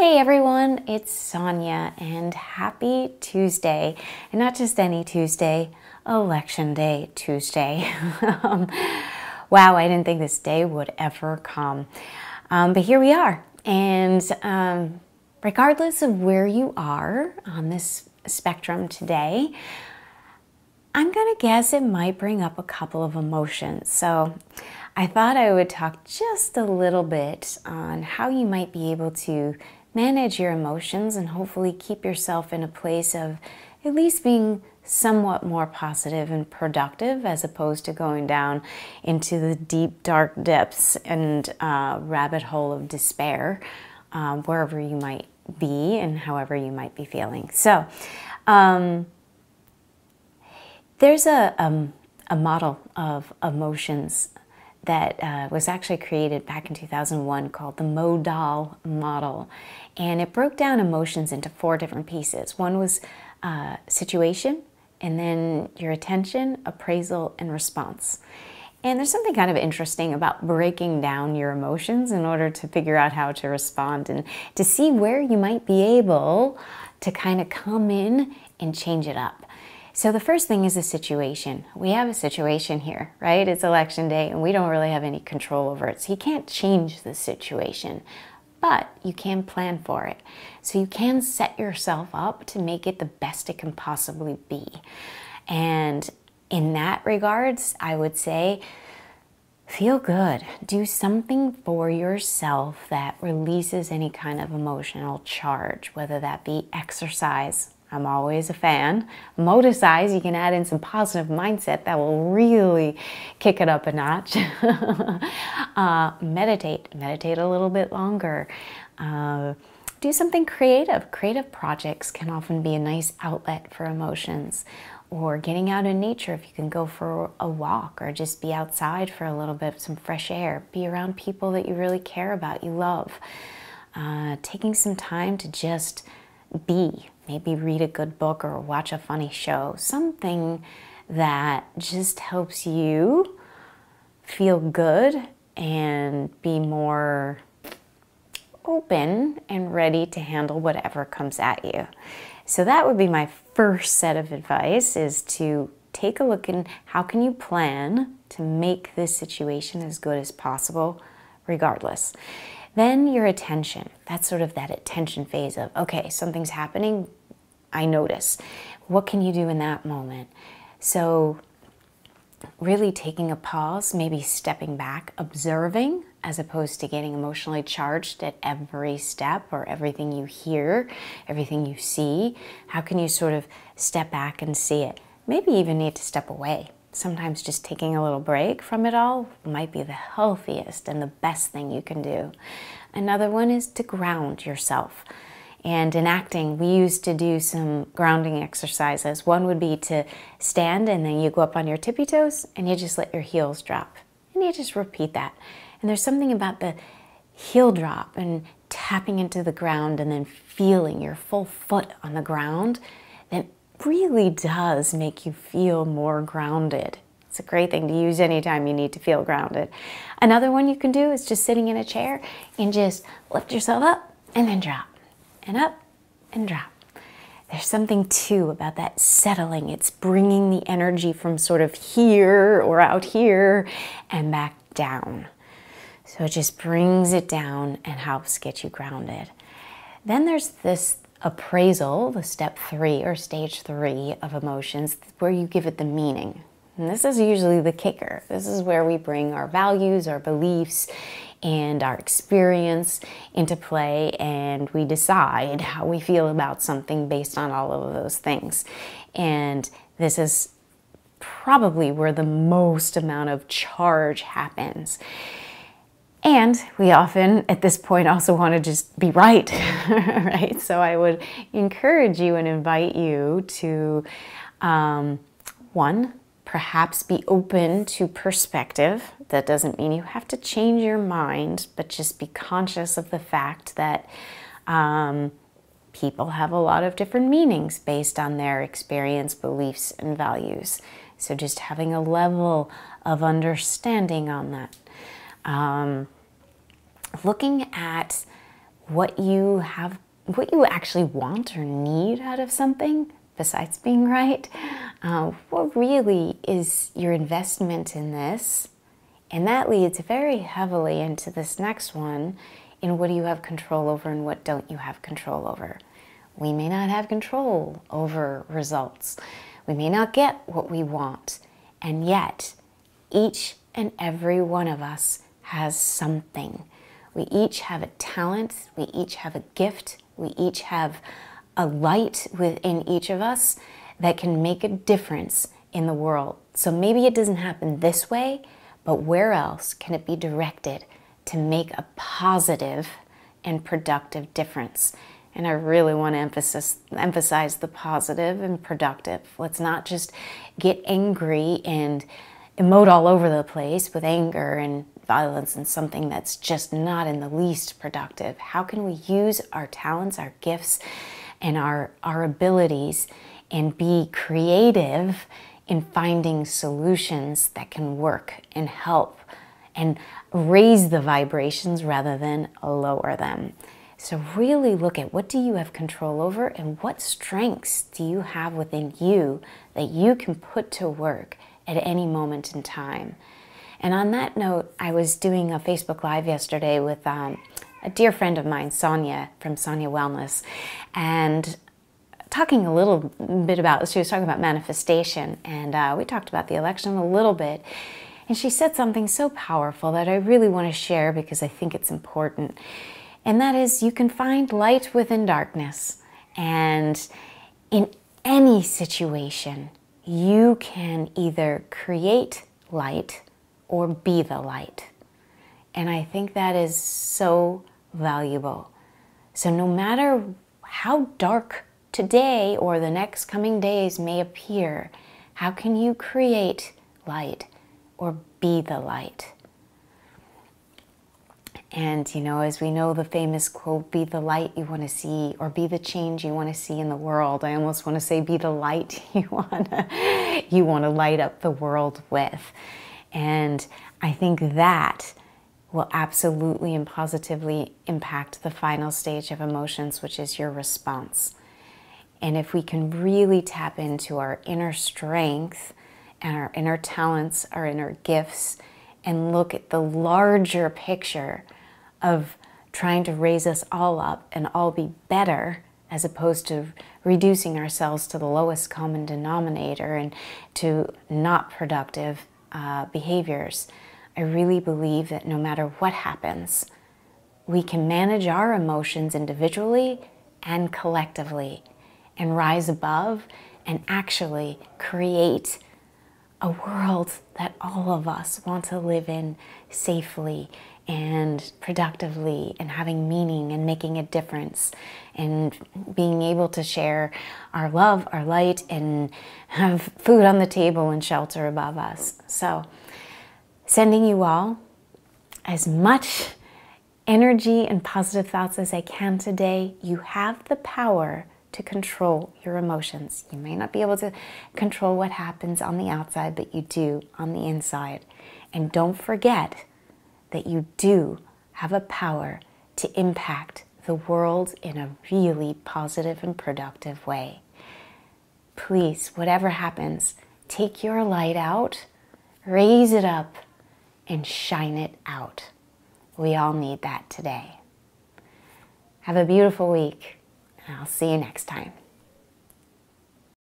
Hey everyone, it's Sonia and happy Tuesday. And not just any Tuesday, Election Day Tuesday. um, wow, I didn't think this day would ever come. Um, but here we are. And um, regardless of where you are on this spectrum today, I'm going to guess it might bring up a couple of emotions. So I thought I would talk just a little bit on how you might be able to manage your emotions and hopefully keep yourself in a place of at least being somewhat more positive and productive as opposed to going down into the deep, dark depths and uh, rabbit hole of despair, uh, wherever you might be and however you might be feeling. So, um, there's a, um, a model of emotions that uh, was actually created back in 2001 called the modal model. And it broke down emotions into four different pieces. One was uh, situation, and then your attention, appraisal, and response. And there's something kind of interesting about breaking down your emotions in order to figure out how to respond and to see where you might be able to kind of come in and change it up. So the first thing is the situation. We have a situation here, right? It's election day and we don't really have any control over it. So you can't change the situation, but you can plan for it. So you can set yourself up to make it the best it can possibly be. And in that regards, I would say feel good. Do something for yourself that releases any kind of emotional charge, whether that be exercise, I'm always a fan. Motorize, you can add in some positive mindset that will really kick it up a notch. uh, meditate, meditate a little bit longer. Uh, do something creative. Creative projects can often be a nice outlet for emotions. Or getting out in nature, if you can go for a walk or just be outside for a little bit, some fresh air, be around people that you really care about, you love. Uh, taking some time to just be. Maybe read a good book or watch a funny show, something that just helps you feel good and be more open and ready to handle whatever comes at you. So that would be my first set of advice is to take a look and how can you plan to make this situation as good as possible regardless. Then your attention. That's sort of that attention phase of, okay, something's happening. I notice. What can you do in that moment? So, really taking a pause, maybe stepping back, observing as opposed to getting emotionally charged at every step or everything you hear, everything you see? How can you sort of step back and see it? Maybe even need to step away sometimes just taking a little break from it all might be the healthiest and the best thing you can do. Another one is to ground yourself. And in acting, we used to do some grounding exercises. One would be to stand and then you go up on your tippy toes and you just let your heels drop. And you just repeat that. And there's something about the heel drop and tapping into the ground and then feeling your full foot on the ground really does make you feel more grounded. It's a great thing to use anytime you need to feel grounded. Another one you can do is just sitting in a chair and just lift yourself up and then drop and up and drop. There's something too about that settling. It's bringing the energy from sort of here or out here and back down. So it just brings it down and helps get you grounded. Then there's this appraisal, the step three or stage three of emotions, where you give it the meaning. And this is usually the kicker. This is where we bring our values, our beliefs, and our experience into play, and we decide how we feel about something based on all of those things. And this is probably where the most amount of charge happens. And we often at this point also want to just be right, right? So I would encourage you and invite you to um, one, perhaps be open to perspective. That doesn't mean you have to change your mind, but just be conscious of the fact that um, people have a lot of different meanings based on their experience, beliefs, and values. So just having a level of understanding on that. Um, looking at what you have, what you actually want or need out of something besides being right. Uh, what really is your investment in this? And that leads very heavily into this next one in what do you have control over and what don't you have control over. We may not have control over results. We may not get what we want. And yet, each and every one of us has something we each have a talent, we each have a gift, we each have a light within each of us that can make a difference in the world. So maybe it doesn't happen this way, but where else can it be directed to make a positive and productive difference? And I really want to emphasize, emphasize the positive and productive. Let's not just get angry and emote all over the place with anger and violence and something that's just not in the least productive? How can we use our talents, our gifts, and our, our abilities and be creative in finding solutions that can work and help and raise the vibrations rather than lower them? So, really look at what do you have control over and what strengths do you have within you that you can put to work at any moment in time. And on that note, I was doing a Facebook Live yesterday with um, a dear friend of mine, Sonia from Sonia Wellness, and talking a little bit about, she was talking about manifestation, and uh, we talked about the election a little bit. And she said something so powerful that I really want to share because I think it's important. And that is, you can find light within darkness. And in any situation, you can either create light or be the light. And I think that is so valuable. So, no matter how dark today or the next coming days may appear, how can you create light or be the light? And, you know, as we know the famous quote, be the light you want to see, or be the change you want to see in the world. I almost want to say, be the light you want to, you want to light up the world with. And I think that will absolutely and positively impact the final stage of emotions, which is your response. And if we can really tap into our inner strength and our inner talents, our inner gifts, and look at the larger picture of trying to raise us all up and all be better as opposed to reducing ourselves to the lowest common denominator and to not productive uh, behaviors, I really believe that no matter what happens, we can manage our emotions individually and collectively and rise above and actually create a world that all of us want to live in safely and productively and having meaning and making a difference and being able to share our love, our light, and have food on the table and shelter above us. So, sending you all as much energy and positive thoughts as I can today. You have the power to control your emotions. You may not be able to control what happens on the outside, but you do on the inside. And don't forget, that you do have a power to impact the world in a really positive and productive way. Please, whatever happens, take your light out, raise it up, and shine it out. We all need that today. Have a beautiful week, and I'll see you next time.